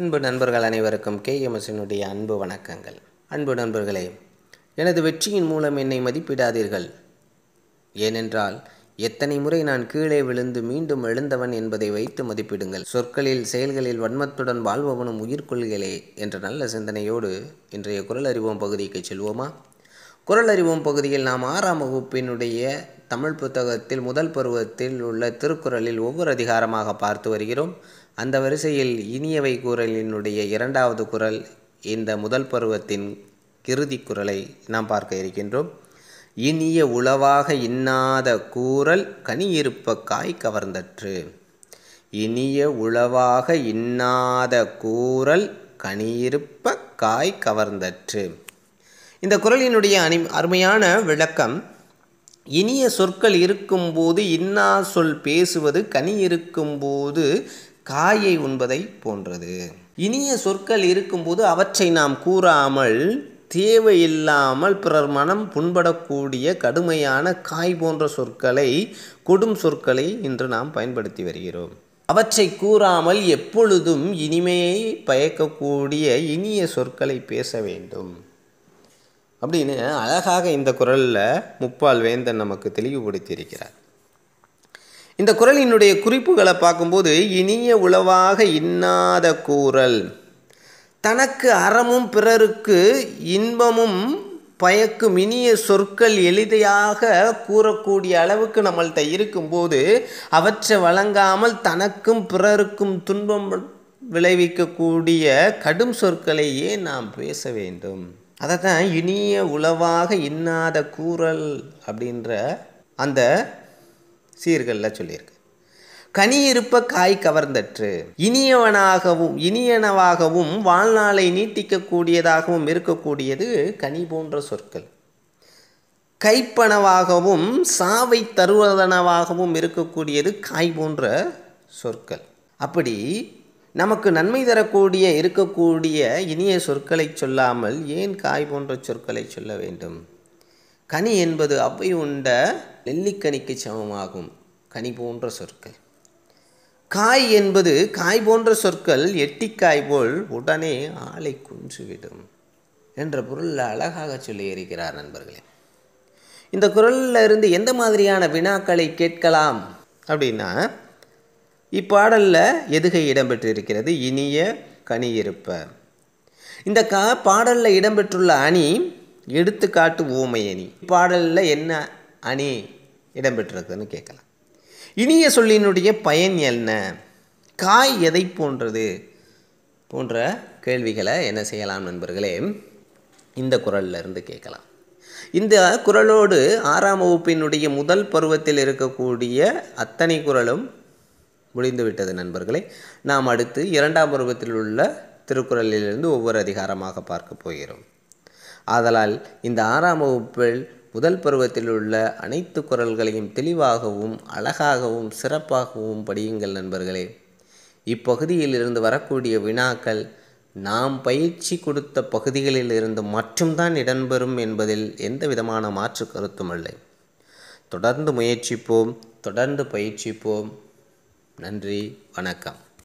அன்பு நண்பர்கள் அனைவருக்கும் கே எமசினுடைய அன்பு வணக்கங்கள் அன்பு நண்பர்களே எனது வெற்றியின் மூலம் என்னை மதிப்பிடாதீர்கள் ஏனென்றால் எத்தனை முறை நான் கீழே விழுந்து மீண்டும் எழுந்தவன் என்பதை வைத்து மதிப்பிடுங்கள் சொற்களில் செயல்களில் வன்மத்துடன் வாழ்பவனும் உயிர் என்ற நல்ல சிந்தனையோடு இன்றைய குரல் அறிவோம் பகுதிக்கு செல்வோமா குரல் அறிவோம் பகுதியில் நாம் ஆறாம் வகுப்பினுடைய தமிழ் புத்தகத்தில் முதல் பருவத்தில் உள்ள திருக்குறளில் ஒவ்வொரு அதிகாரமாக பார்த்து வருகிறோம் அந்த வரிசையில் இனியவை குரலினுடைய இரண்டாவது குரல் இந்த முதல் பருவத்தின் இறுதி குரலை நாம் பார்க்க இருக்கின்றோம் இனிய உளவாக இன்னாத கூறல் கனியிருப்ப காய் கவர்ந்தற்று இனிய உளவாக இன்னாத கூறல் கனியிருப்ப காய் கவர்ந்தற்று இந்த குரலினுடைய அனி அருமையான விளக்கம் இனிய சொற்கள் இருக்கும்போது இன்னா சொல் பேசுவது கனி இருக்கும்போது காயை உண்பதை போன்றது இனிய சொற்கள் இருக்கும்போது அவற்றை நாம் கூறாமல் தேவையில்லாமல் பிறர் மனம் புண்படக்கூடிய கடுமையான காய் போன்ற சொற்களை கொடும் சொற்களை இன்று நாம் பயன்படுத்தி வருகிறோம் அவற்றை கூறாமல் எப்பொழுதும் இனிமையை பயக்கக்கூடிய இனிய சொற்களை பேச வேண்டும் அப்படின்னு அழகாக இந்த குரலில் முப்பால் வேந்தன் நமக்கு தெளிவுபடுத்தியிருக்கிறார் இந்த குரலினுடைய குறிப்புகளை பார்க்கும்போது இனிய உளவாக இன்னாத கூறல் தனக்கு அறமும் பிறருக்கு இன்பமும் பயக்கும் இனிய சொற்கள் எளிதையாக கூறக்கூடிய அளவுக்கு நம்மள்கிட்ட இருக்கும்போது அவற்றை வழங்காமல் தனக்கும் பிறருக்கும் துன்பம் விளைவிக்கக்கூடிய கடும் சொற்களையே நாம் பேச வேண்டும் அதை தான் இனிய உளவாக இன்னாத கூறல் அப்படின்ற அந்த சீர்களில் சொல்லியிருக்கு கனி இருப்ப காய் கவர்ந்தற்று இனியவனாகவும் இனியனவாகவும் வாழ்நாளை நீட்டிக்கக்கூடியதாகவும் இருக்கக்கூடியது கனி போன்ற சொற்கள் கைப்பனவாகவும் சாவை தருவதனவாகவும் இருக்கக்கூடியது காய் போன்ற சொற்கள் அப்படி நமக்கு நன்மை தரக்கூடிய இருக்கக்கூடிய இனிய சொற்களை சொல்லாமல் ஏன் காய் போன்ற சொற்களை சொல்ல வேண்டும் கனி என்பது அவ்வை உண்ட நெல்லிக்கனிக்கு சமமாகும் கனி போன்ற சொற்கள் காய் என்பது காய் போன்ற சொற்கள் எட்டிக்காய் போல் உடனே ஆளை குஞ்சுவிடும் என்ற பொருள் அழகாக சொல்லியிருக்கிறார் நண்பர்களே இந்த குரலில் இருந்து எந்த மாதிரியான வினாக்களை கேட்கலாம் அப்படின்னா இப்பாடலில் எதுகை இடம்பெற்றிருக்கிறது இனிய கனி இருப்ப இந்த கா பாடலில் இடம்பெற்றுள்ள அணி எடுத்துக்காட்டு ஊமை அணி பாடலில் என்ன அணி இடம்பெற்றிருக்குன்னு கேட்கலாம் இனிய சொல்லினுடைய பயன் என்ன காய் எதை போன்றது போன்ற கேள்விகளை என்ன செய்யலாம் நண்பர்களே இந்த குரலில் இருந்து கேட்கலாம் இந்த குரலோடு ஆறாம் வகுப்பினுடைய முதல் பருவத்தில் இருக்கக்கூடிய அத்தனை குரலும் முடிந்துவிட்டது நண்பர்களே நாம் அடுத்து இரண்டாம் பருவத்தில் உள்ள திருக்குறளிலிருந்து ஒவ்வொரு அதிகாரமாக பார்க்க போகிறோம் ஆதலால் இந்த ஆறாம் வகுப்பில் முதல் பருவத்தில் உள்ள அனைத்து குரல்களையும் தெளிவாகவும் அழகாகவும் சிறப்பாகவும் படியுங்கள் நண்பர்களே இப்பகுதியிலிருந்து வரக்கூடிய வினாக்கள் நாம் பயிற்சி கொடுத்த பகுதிகளிலிருந்து மட்டும்தான் இடம்பெறும் என்பதில் எந்த விதமான மாற்று கருத்தும் இல்லை தொடர்ந்து முயற்சிப்போம் தொடர்ந்து பயிற்சிப்போம் நன்றி வணக்கம்